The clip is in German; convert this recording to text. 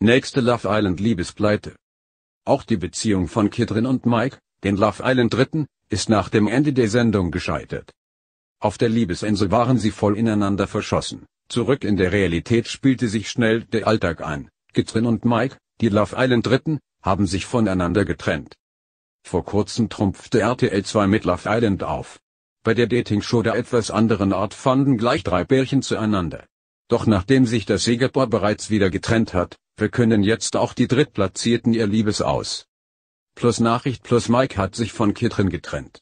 Nächste Love Island Liebespleite. Auch die Beziehung von Kidrin und Mike, den Love Island Dritten, ist nach dem Ende der Sendung gescheitert. Auf der Liebesinsel waren sie voll ineinander verschossen. Zurück in der Realität spielte sich schnell der Alltag ein. Kidrin und Mike, die Love Island Dritten, haben sich voneinander getrennt. Vor kurzem trumpfte RTL 2 mit Love Island auf. Bei der Dating-Show der etwas anderen Art fanden gleich drei Bärchen zueinander. Doch nachdem sich das Siegerpaar bereits wieder getrennt hat, wir können jetzt auch die Drittplatzierten ihr Liebes aus. Plus Nachricht plus Mike hat sich von Kitrin getrennt.